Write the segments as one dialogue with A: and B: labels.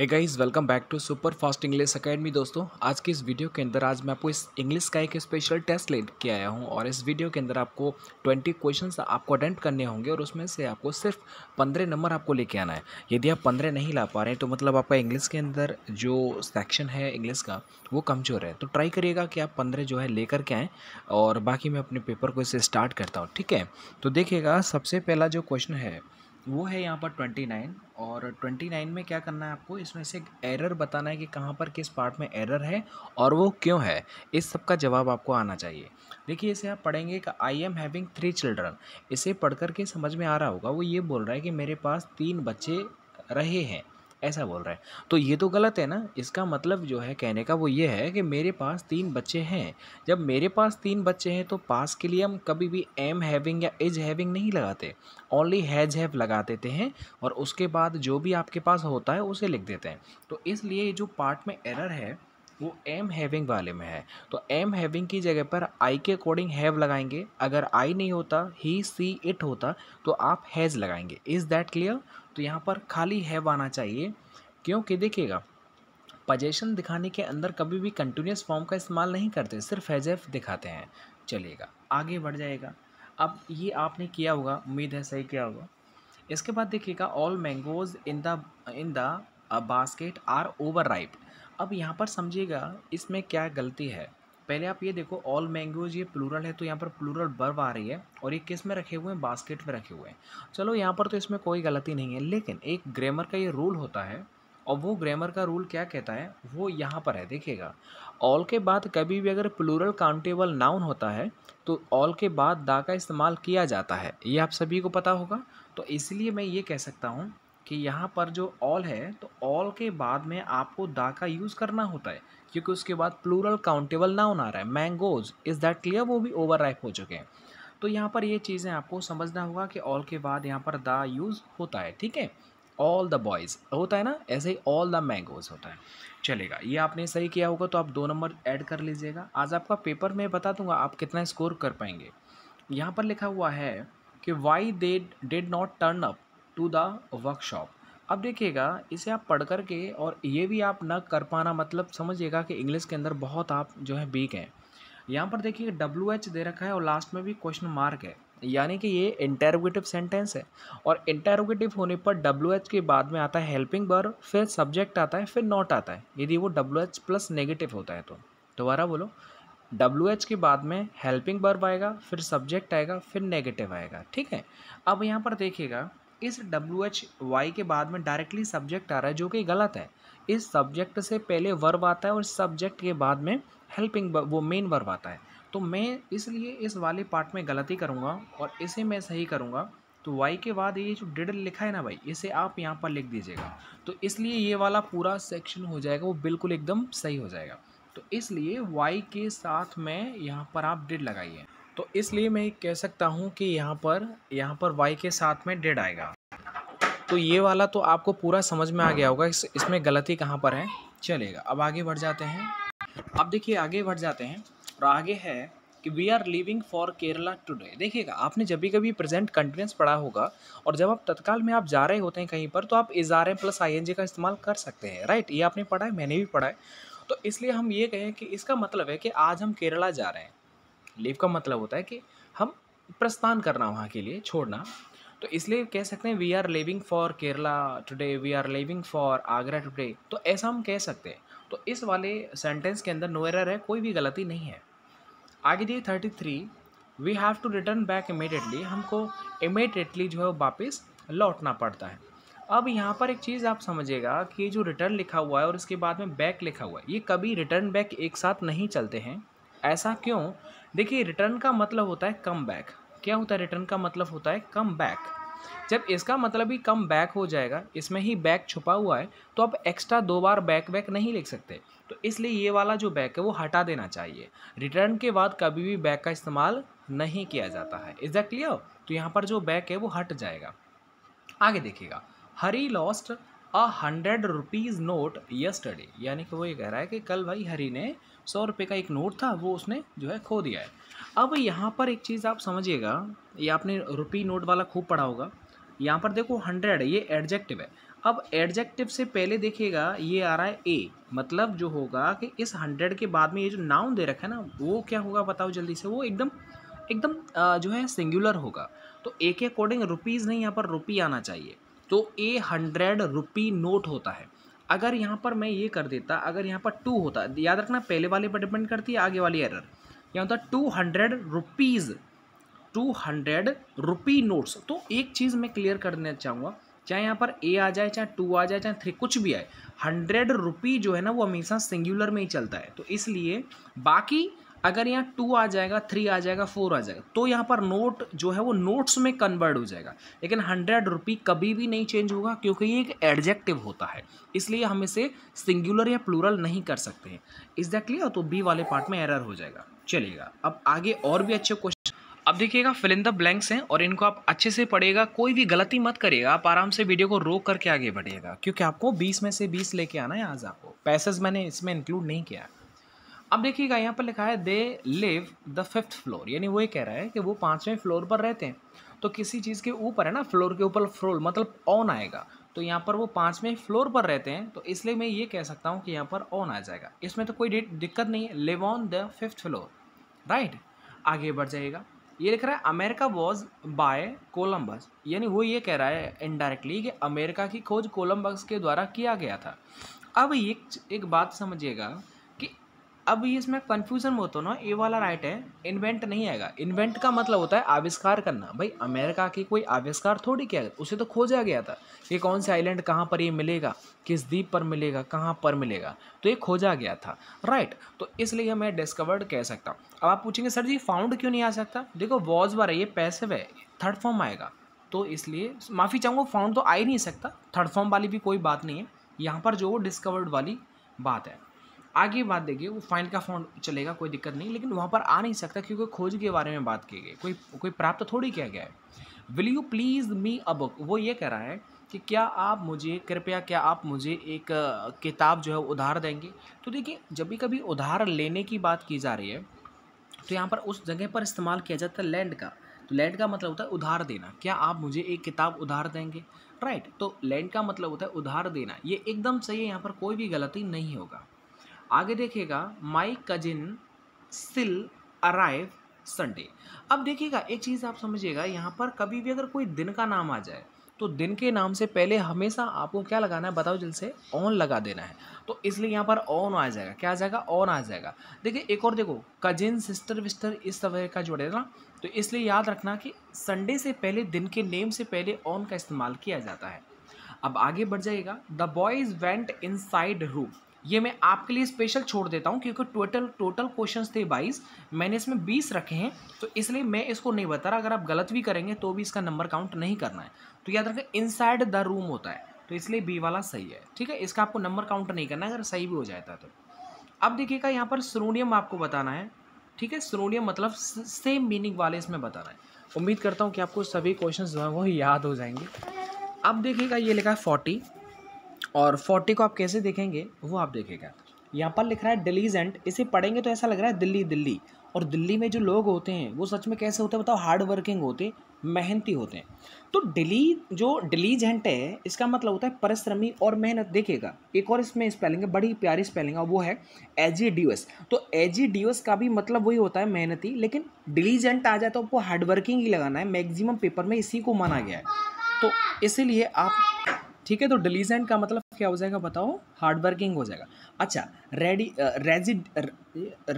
A: A guys welcome back to super fast English academy दोस्तों आज की इस वीडियो के अंदर आज मैं आपको इस इंग्लिश का एक स्पेशल टेस्ट ले के आया हूं और इस वीडियो के अंदर आपको 20 क्वेश्चंस आपको अटेंड करने होंगे और उसमें से आपको सिर्फ 15 नंबर आपको लेके आना है यदि आप 15 नहीं ला पा रहे हैं तो मतलब आपका इंग्लिश के अंदर जो सेक्शन है इंग्लिश का वो कमज़ोर है तो ट्राई करिएगा कि आप पंद्रह जो है लेकर के आएँ और बाकी मैं अपने पेपर को इसे स्टार्ट करता हूँ ठीक है तो देखिएगा सबसे पहला जो क्वेश्चन है वो है यहाँ पर ट्वेंटी नाइन और ट्वेंटी नाइन में क्या करना है आपको इसमें से एक एरर बताना है कि कहाँ पर किस पार्ट में एरर है और वो क्यों है इस सब का जवाब आपको आना चाहिए देखिए इसे आप पढ़ेंगे कि I am having three children इसे पढ़ कर के समझ में आ रहा होगा वो ये बोल रहा है कि मेरे पास तीन बच्चे रहे हैं ऐसा बोल रहा है तो ये तो गलत है ना इसका मतलब जो है कहने का वो ये है कि मेरे पास तीन बच्चे हैं जब मेरे पास तीन बच्चे हैं तो पास के लिए हम कभी भी एम हैविंग या इज हैविंग नहीं लगाते ओनली हैज हैव लगा देते हैं और उसके बाद जो भी आपके पास होता है उसे लिख देते हैं तो इसलिए जो पार्ट में एरर है वो एम हैविंग वाले में है तो एम हैविंग की जगह पर आई के अकॉर्डिंग हैव लगाएंगे अगर आई नहीं होता ही सी इट होता तो आप हैज़ लगाएंगे इज़ दैट क्लियर तो यहाँ पर खाली हैव आना चाहिए क्योंकि देखिएगा पजेशन दिखाने के अंदर कभी भी कंटिन्यूस फॉर्म का इस्तेमाल नहीं करते सिर्फ हैजेफ दिखाते हैं चलिएगा आगे बढ़ जाएगा अब ये आपने किया होगा उम्मीद है सही किया होगा इसके बाद देखिएगा all mangoes in the in the basket are over ripe अब यहाँ पर समझिएगा इसमें क्या गलती है पहले आप ये देखो ऑल मैंगोज ये प्लूरल है तो यहाँ पर प्लूरल बर्व आ रही है और ये किस में रखे हुए हैं बास्केट में रखे हुए हैं चलो यहाँ पर तो इसमें कोई गलती नहीं है लेकिन एक ग्रामर का ये रूल होता है और वो ग्रामर का रूल क्या कहता है वो यहाँ पर है देखिएगा ऑल के बाद कभी भी अगर प्लूरल काउंटेबल नाउन होता है तो ऑल के बाद दा का इस्तेमाल किया जाता है ये आप सभी को पता होगा तो इसलिए मैं ये कह सकता हूँ कि यहाँ पर जो ऑल है तो ऑल के बाद में आपको दा का यूज़ करना होता है क्योंकि उसके बाद प्लूरल काउंटेबल ना आ रहा है मैंगोज इज़ दैट क्लियर वो भी ओवर हो चुके हैं तो यहाँ पर ये चीज़ें आपको समझना होगा कि ऑल के बाद यहाँ पर दा यूज़ होता है ठीक है ऑल द बॉयज़ होता है ना ऐसे ही ऑल द मैंगोज होता है चलेगा ये आपने सही किया होगा तो आप दो नंबर ऐड कर लीजिएगा आज आपका पेपर मैं बता दूंगा आप कितना स्कोर कर पाएंगे यहाँ पर लिखा हुआ है कि why they did not turn up to the workshop अब देखिएगा इसे आप पढ़ कर के और ये भी आप न कर पाना मतलब समझिएगा कि इंग्लिश के अंदर बहुत आप जो है वीक हैं यहाँ पर देखिए डब्ल्यू एच दे रखा है और लास्ट में भी क्वेश्चन मार्क है यानी कि ये इंटेरोगेटिव सेंटेंस है और इंटेरोगेटिव होने पर डब्ल्यू एच के बाद में आता है हेल्पिंग बर फिर सब्जेक्ट आता है फिर नॉट आता है यदि वो डब्ल्यू एच प्लस नेगेटिव होता है तो दोबारा बोलो डब्ल्यू एच के बाद में हेल्पिंग बर्ब आएगा फिर सब्जेक्ट आएगा फिर नेगेटिव आएगा ठीक है अब यहाँ पर देखिएगा इस डब्ल्यू एच वाई के बाद में डायरेक्टली सब्जेक्ट आ रहा है जो कि गलत है इस सब्जेक्ट से पहले वर्ब आता है और सब्जेक्ट के बाद में हेल्पिंग वो मेन वर्ब आता है तो मैं इसलिए इस वाले पार्ट में गलती करूँगा और इसे मैं सही करूँगा तो वाई के बाद ये जो डिड लिखा है ना भाई इसे आप यहाँ पर लिख दीजिएगा तो इसलिए ये वाला पूरा सेक्शन हो जाएगा वो बिल्कुल एकदम सही हो जाएगा तो इसलिए वाई के साथ में यहाँ पर आप डिड लगाइए तो इसलिए मैं कह सकता हूँ कि यहाँ पर यहाँ पर वाई के साथ में डेड आएगा तो ये वाला तो आपको पूरा समझ में आ गया होगा इस, इसमें गलती कहाँ पर है चलेगा अब आगे बढ़ जाते हैं अब देखिए आगे बढ़ जाते हैं और आगे है कि we are living for Kerala today देखिएगा आपने जब भी कभी प्रेजेंट कंटिन्यूस पढ़ा होगा और जब आप तत्काल में आप जा रहे होते हैं कहीं पर तो आप इजारे प्लस आई एन जी का इस्तेमाल कर सकते हैं राइट ये आपने पढ़ा है मैंने भी पढ़ा है तो इसलिए हम ये कहें कि इसका मतलब है कि आज हम केरला जा रहे हैं लीव का मतलब होता है कि हम प्रस्थान करना वहाँ के लिए छोड़ना तो इसलिए कह सकते हैं we are living for Kerala today we are living for Agra today तो ऐसा हम कह सकते हैं तो इस वाले सेंटेंस के अंदर नो है कोई भी गलती नहीं है आगे दिए thirty three we have to return back immediately हमको इमेडिएटली जो है वापस लौटना पड़ता है अब यहाँ पर एक चीज़ आप समझिएगा कि जो रिटर्न लिखा हुआ है और इसके बाद में बैक लिखा हुआ है ये कभी रिटर्न बैक एक साथ नहीं चलते हैं ऐसा क्यों देखिए रिटर्न का मतलब होता है कम बैक क्या होता है रिटर्न का मतलब होता है कम बैक जब इसका मतलब ही कम बैक हो जाएगा इसमें ही बैक छुपा हुआ है तो आप एक्स्ट्रा दो बार बैक बैक नहीं लिख सकते तो इसलिए ये वाला जो बैक है वो हटा देना चाहिए रिटर्न के बाद कभी भी बैक का इस्तेमाल नहीं किया जाता है इज दैट क्लियर तो यहाँ पर जो बैक है वो हट जाएगा आगे देखिएगा Hari lost a hundred rupees note yesterday यानी कि वो ये कह रहा है कि कल भाई हरी ने सौ रुपये का एक नोट था वो उसने जो है खो दिया है अब यहाँ पर एक चीज़ आप समझिएगा ये आपने रुपी नोट वाला खूब पढ़ा होगा यहाँ पर देखो हंड्रेड ये एडजेक्टिव है अब एडजेक्टिव से पहले देखिएगा ये आ रहा है ए मतलब जो होगा कि इस हंड्रेड के बाद में ये जो नाउन दे रखा है ना वो क्या होगा बताओ जल्दी से वो एकदम एकदम जो है सिंगुलर होगा तो ए के अकॉर्डिंग रुपीज़ नहीं यहाँ पर रुपी आना चाहिए तो ए हंड्रेड रुपी नोट होता है अगर यहाँ पर मैं ये कर देता अगर यहाँ पर टू होता याद रखना पहले वाले पर डिपेंड करती है आगे वाली एरर यहाँ होता two hundred rupees two hundred rupee notes तो एक चीज़ मैं क्लियर कर देना चाहूँगा चाहे यहाँ पर ए आ जाए चाहे टू आ जाए चाहे थ्री कुछ भी आए हंड्रेड रुपी जो है ना वो हमेशा सिंगुलर में ही चलता है तो इसलिए बाकी अगर यहाँ टू आ जाएगा थ्री आ जाएगा फोर आ जाएगा तो यहाँ पर नोट जो है वो नोट्स में कन्वर्ट हो जाएगा लेकिन हंड्रेड रुपी कभी भी नहीं चेंज होगा क्योंकि ये एक एडजेक्टिव होता है इसलिए हम इसे सिंगुलर या प्लूरल नहीं कर सकते हैं इज़ दैट क्लियर तो बी वाले पार्ट में एरर हो जाएगा चलेगा अब आगे और भी अच्छे क्वेश्चन अब देखिएगा फिलिंदा ब्लैंक्स हैं और इनको आप अच्छे से पढ़िएगा कोई भी गलती मत करिएगा आप आराम से वीडियो को रोक करके आगे बढ़िएगा क्योंकि आपको 20 में से 20 लेके आना है आज आपको पैसेज मैंने इसमें इंक्लूड नहीं किया अब देखिएगा यहाँ पर लिखा है they live the fifth floor यानी वो ये कह रहा है कि वो पाँचवें फ्लोर पर रहते हैं तो किसी चीज़ के ऊपर है ना फ्लोर के ऊपर फ्लोर मतलब ऑन आएगा तो यहाँ पर वो पाँचवें फ्लोर पर रहते हैं तो इसलिए मैं ये कह सकता हूँ कि यहाँ पर ऑन आ जाएगा इसमें तो कोई दिक्कत नहीं है live on the fifth floor right आगे बढ़ जाएगा ये लिख रहा है अमेरिका वॉज बाय कोलम्बस यानी वो ये कह रहा है इनडायरेक्टली कि अमेरिका की खोज कोलम्बस के द्वारा किया गया था अब ये एक बात समझिएगा अब ये इसमें कन्फ्यूज़न बहुत हो ना ये वाला राइट है इन्वेंट नहीं आएगा इन्वेंट का मतलब होता है आविष्कार करना भाई अमेरिका की कोई आविष्कार थोड़ी है उसे तो खोजा गया था कि कौन से आइलैंड कहाँ पर ये मिलेगा किस द्वीप पर मिलेगा कहाँ पर मिलेगा तो ये खोजा गया था राइट तो इसलिए मैं डिस्कवर्ड कह सकता हूँ अब आप पूछेंगे सर जी फाउंड क्यों नहीं आ सकता देखो वॉज बार है ये पैसिव है थर्ड फॉर्म आएगा तो इसलिए माफ़ी चाहूँगा फाउंड तो आ ही नहीं सकता थर्ड फॉर्म वाली भी कोई बात नहीं है यहाँ पर जो वो डिस्कवर्ड वाली बात है आगे बात देखिए वो फाइन का फाउंड चलेगा कोई दिक्कत नहीं लेकिन वहाँ पर आ नहीं सकता क्योंकि खोज के बारे में बात की गई कोई कोई प्राप्त थोड़ी किया गया है will you please me a book वो ये कह रहा है कि क्या आप मुझे कृपया क्या आप मुझे एक किताब जो है उधार देंगे तो देखिए जब भी कभी उधार लेने की बात की जा रही है तो यहाँ पर उस जगह पर इस्तेमाल किया जाता है लैंड का तो लैंड का मतलब होता है उधार देना क्या आप मुझे एक किताब उधार देंगे राइट तो लैंड का मतलब होता है उधार देना ये एकदम सही है यहाँ पर कोई भी गलती नहीं होगा आगे देखिएगा my cousin will arrive Sunday अब देखिएगा एक चीज़ आप समझिएगा यहाँ पर कभी भी अगर कोई दिन का नाम आ जाए तो दिन के नाम से पहले हमेशा आपको क्या लगाना है बताओ जल से ऑन लगा देना है तो इसलिए यहाँ पर ऑन आ जाएगा क्या आ जाएगा ऑन आ जाएगा देखिए एक और देखो कजिन सिस्टर विस्टर इस तरह का जोड़े ना तो इसलिए याद रखना कि संडे से पहले दिन के नेम से पहले ऑन का इस्तेमाल किया जाता है अब आगे बढ़ जाएगा the boys went inside room ये मैं आपके लिए स्पेशल छोड़ देता हूँ क्योंकि टोटल टोटल क्वेश्चन थे बाईस मैंने इसमें बीस रखे हैं तो इसलिए मैं इसको नहीं बता रहा अगर आप गलत भी करेंगे तो भी इसका नंबर काउंट नहीं करना है तो याद रखें इनसाइड द रूम होता है तो इसलिए बी वाला सही है ठीक है इसका आपको नंबर काउंट नहीं करना है अगर सही भी हो जाता है तो अब देखिएगा यहाँ पर सरोनियम आपको बताना है ठीक है सरोनियम मतलब सेम मीनिंग वाले इसमें बताना है उम्मीद करता हूँ कि आपको सभी क्वेश्चन जो है वो याद हो जाएंगे अब देखिएगा ये लिखा है फोर्टी और फोर्टी को आप कैसे देखेंगे वो आप देखेगा यहाँ पर लिख रहा है डिलीजेंट इसे पढ़ेंगे तो ऐसा लग रहा है दिल्ली दिल्ली और दिल्ली में जो लोग होते हैं वो सच में कैसे होते हैं बताओ हार्ड वर्किंग होते मेहनती होते हैं तो डिली जो डिलीजेंट है इसका मतलब होता है परिश्रमी और मेहनत देखेगा एक और इसमें स्पेलिंग है बड़ी प्यारी स्पेलिंग है वो है एजी डी एस तो एजी डी एस का भी मतलब वही होता है मेहनती लेकिन डिलीजेंट आ जाए तो आपको हार्डवर्किंग ही लगाना है मैक्सिमम पेपर में इसी को माना गया है तो इसीलिए आप ठीक है तो डिलीजेंट का मतलब क्या हो जाएगा बताओ हार्ड वर्किंग हो जाएगा अच्छा रेडी रेजिड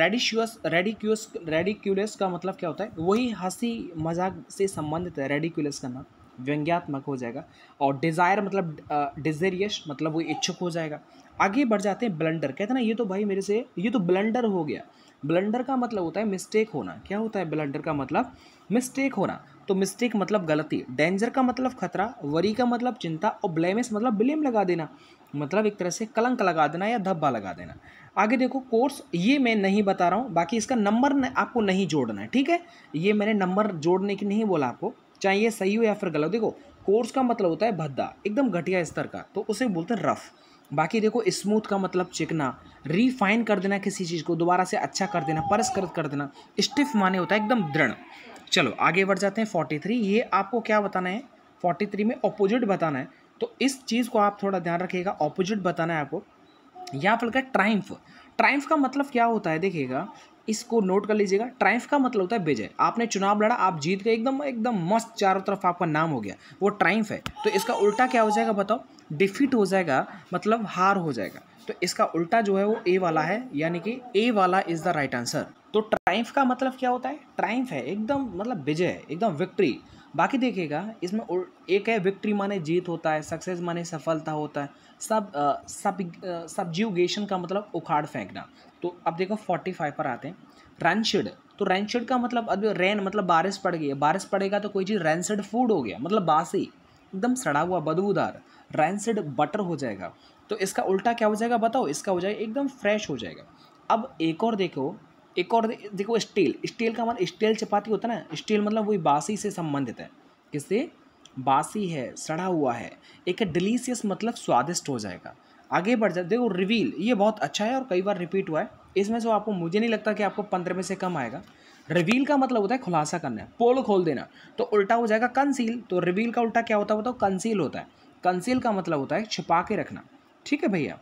A: रेडिशियस रेडिक्यूस रेडिक्यूलस का मतलब क्या होता है वही हंसी मजाक से संबंधित है रेडिक्यूलस का नाम व्यंग्यात्मक हो जाएगा और डिज़ायर मतलब डिजेरियश मतलब वो इच्छुक हो जाएगा आगे बढ़ जाते हैं ब्लंडर कहते ना ये तो भाई मेरे से ये तो ब्लंडर हो गया ब्लंडर का मतलब होता है मिस्टेक होना क्या होता है ब्लंडर का मतलब मिस्टेक होना तो मिस्टेक मतलब गलती डेंजर का मतलब खतरा वरी का मतलब चिंता और ब्लेमिस मतलब ब्लेम लगा देना मतलब एक तरह से कलंक लगा देना या धब्बा लगा देना आगे देखो कोर्स ये मैं नहीं बता रहा हूँ बाकी इसका नंबर आपको नहीं जोड़ना है ठीक है ये मैंने नंबर जोड़ने की नहीं बोला आपको चाहे ये सही हो या फिर गलत देखो कोर्स का मतलब होता है भद्दा एकदम घटिया स्तर का तो उसे बोलते हैं रफ़ बाकी देखो स्मूथ का मतलब चिकना रिफाइन कर देना किसी चीज़ को दोबारा से अच्छा कर देना परस्कृत कर देना स्टिफ माने होता है एकदम दृढ़ चलो आगे बढ़ जाते हैं फोर्टी थ्री ये आपको क्या बताना है फोर्टी थ्री में अपोजिट बताना है तो इस चीज़ को आप थोड़ा ध्यान रखिएगा अपोजिट बताना है आपको या फिर ट्राइम्फ ट्राइम्फ का मतलब क्या होता है देखिएगा इसको नोट कर लीजिएगा ट्राइम्फ का मतलब होता है विजय आपने चुनाव लड़ा आप जीत गए एकदम एकदम मस्त चारों तरफ आपका नाम हो गया वो ट्राइम्फ है तो इसका उल्टा क्या हो जाएगा बताओ डिफीट हो जाएगा मतलब हार हो जाएगा तो इसका उल्टा जो है वो ए वाला है यानी कि ए वाला इज़ द राइट आंसर तो ट्राइम्फ का मतलब क्या होता है ट्राइम्फ है एकदम मतलब विजय एकदम विक्ट्री बाकी देखिएगा इसमें एक है विक्ट्री माने जीत होता है सक्सेस माने सफलता होता है सब सब सब्ज्यूगेशन का मतलब उखाड़ फेंकना तो अब देखो फोर्टी फाइव पर आते हैं रैंशिड तो रैंशिड का मतलब अब रेन मतलब बारिश पड़ गई है बारिश पड़ेगा तो कोई चीज़ रैंसिड फूड हो गया मतलब बासी एकदम सड़ा हुआ बदबूदार रैंसिड बटर हो जाएगा तो इसका उल्टा क्या हो जाएगा बताओ इसका हो जाएगा एकदम फ्रेश हो जाएगा अब एक और देखो एक और देखो स्टील स्टील का मतलब स्टील चपाती होता है ना स्टील मतलब वही बासी से संबंधित है किससे बासी है सड़ा हुआ है एक डिलीशियस मतलब स्वादिष्ट हो जाएगा आगे बढ़ जाए देखो रिवील ये बहुत अच्छा है और कई बार रिपीट हुआ है इसमें से आपको मुझे नहीं लगता कि आपको पंद्रह में से कम आएगा रिवील का मतलब होता है खुलासा करना पोल खोल देना तो उल्टा हो जाएगा कंसील तो रिवील का उल्टा क्या होता है बताओ कंसील होता है कंसील का मतलब होता है छिपा के रखना ठीक है भैया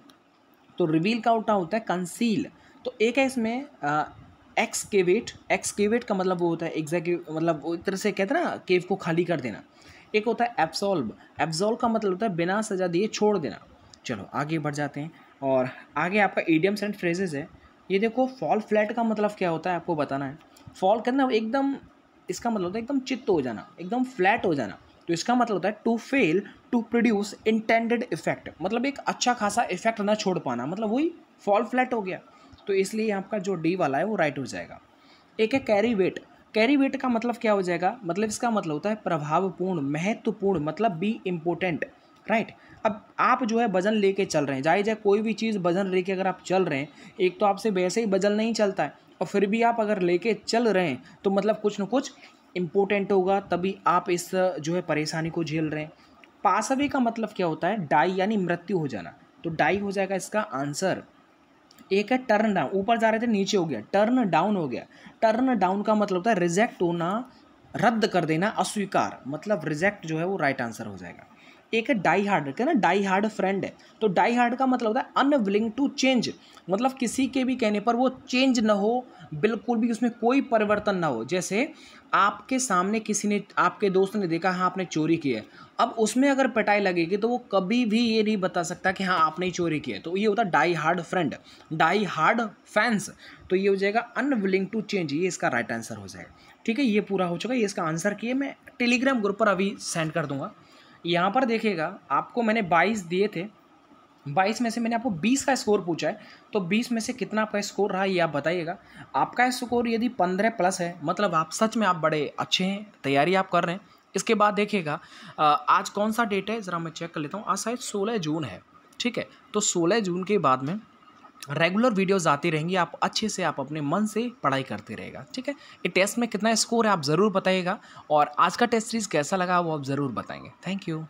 A: तो रिवील का उल्टा होता है कंसील तो एक है इसमें एक्सकेवेट एक्सकेवेट का मतलब वो होता है एग्जैक्ट मतलब वो एक तरह से कहते हैं ना केव को खाली कर देना एक होता है एब्सॉल्व एब्सॉल्व का मतलब होता है बिना सजा दिए छोड़ देना चलो आगे बढ़ जाते हैं और आगे आपका एडियम्स एंड फ्रेजेज है ये देखो फॉल फ्लैट का मतलब क्या होता है आपको बताना है फॉल करना एकदम इसका मतलब होता है एकदम चित्त हो जाना एकदम फ्लैट हो जाना तो इसका मतलब होता है to fail to produce intended effect मतलब एक अच्छा खासा इफेक्ट ना छोड़ पाना मतलब वही फॉल फ्लैट हो गया तो इसलिए आपका जो डी वाला है वो राइट हो जाएगा एक है कैरी वेट कैरी वेट का मतलब क्या हो जाएगा मतलब इसका मतलब होता है प्रभावपूर्ण महत्वपूर्ण मतलब बी इम्पोर्टेंट राइट अब आप जो है वजन लेके चल रहे हैं जाए जाए कोई भी चीज़ वजन लेके अगर आप चल रहे हैं एक तो आपसे वैसे ही वजन नहीं चलता है और फिर भी आप अगर लेके चल रहे हैं तो मतलब कुछ ना कुछ इम्पोर्टेंट होगा तभी आप इस जो है परेशानी को झेल रहे हैं पासवे का मतलब क्या होता है डाई यानी मृत्यु हो जाना तो डाई हो जाएगा इसका आंसर एक है टर्न डाउन ऊपर जा रहे थे नीचे हो गया टर्न डाउन हो गया टर्न डाउन का मतलब होता है रिजेक्ट होना रद्द कर देना अस्वीकार मतलब रिजेक्ट जो है वो राइट आंसर हो जाएगा एक है डाई हार्ड क्या ना डाई हार्ड फ्रेंड है तो डाई हार्ड का मतलब होता है अनविलिंग टू चेंज मतलब किसी के भी कहने पर वो चेंज ना हो बिल्कुल भी उसमें कोई परिवर्तन ना हो जैसे आपके सामने किसी ने आपके दोस्त ने देखा हाँ आपने चोरी की है अब उसमें अगर पिटाई लगेगी तो वो कभी भी ये नहीं बता सकता कि हाँ आपने ही चोरी की है तो ये होता है die hard friend die hard fans तो ये हो जाएगा अनविलिंग टू चेंज ये इसका राइट आंसर हो जाएगा ठीक है ये पूरा हो चुका है ये इसका आंसर किए मैं टेलीग्राम ग्रुप पर अभी सेंड कर दूंगा यहाँ पर देखिएगा आपको मैंने बाईस दिए थे बाईस में से मैंने आपको बीस का स्कोर पूछा है तो बीस में से कितना आपका स्कोर रहा ये आप बताइएगा आपका स्कोर यदि पंद्रह प्लस है मतलब आप सच में आप बड़े अच्छे हैं तैयारी आप कर रहे हैं इसके बाद देखिएगा आज कौन सा डेट है ज़रा मैं चेक कर लेता हूँ आज शायद सोलह जून है ठीक है तो सोलह जून के बाद में रेगुलर वीडियोज़ आती रहेंगी आप अच्छे से आप अपने मन से पढ़ाई करते रहेगा ठीक है ये टेस्ट में कितना स्कोर है आप ज़रूर बताइएगा और आज का टेस्ट सीरीज़ कैसा लगा वो आप ज़रूर बताएंगे थैंक यू